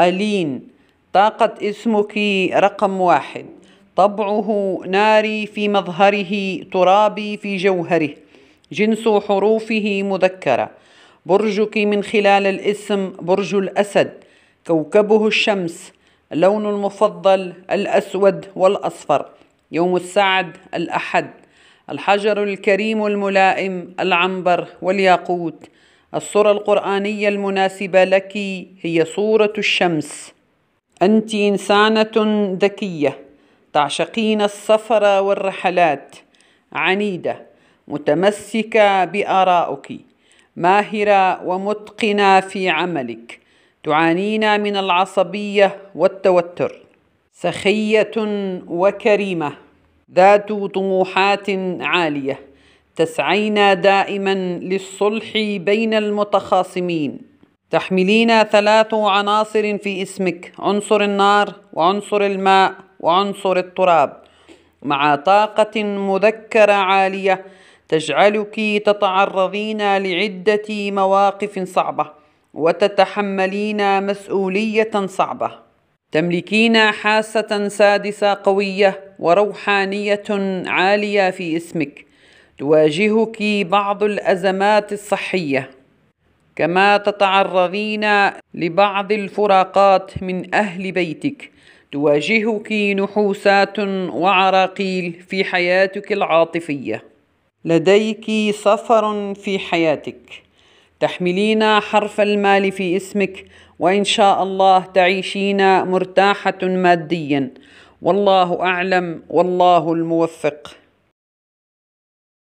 ألين طاقة اسمك رقم واحد طبعه ناري في مظهره ترابي في جوهره جنس حروفه مذكرة برجك من خلال الاسم برج الأسد كوكبه الشمس لون المفضل الأسود والأصفر يوم السعد الأحد الحجر الكريم الملائم العنبر والياقوت الصورة القرآنية المناسبة لك هي صورة الشمس أنت إنسانة ذكية تعشقين السفر والرحلات عنيدة متمسكة بآرائك ماهرة ومتقنة في عملك تعانين من العصبية والتوتر سخية وكريمة ذات طموحات عالية تسعين دائما للصلح بين المتخاصمين تحملين ثلاث عناصر في اسمك عنصر النار وعنصر الماء وعنصر التراب مع طاقة مذكرة عالية تجعلك تتعرضين لعدة مواقف صعبة وتتحملين مسؤولية صعبة تملكين حاسة سادسة قوية وروحانية عالية في اسمك تواجهك بعض الأزمات الصحية كما تتعرضين لبعض الفراقات من أهل بيتك تواجهك نحوسات وعراقيل في حياتك العاطفية لديك سفر في حياتك تحملين حرف المال في اسمك وإن شاء الله تعيشين مرتاحة ماديا والله أعلم والله الموفق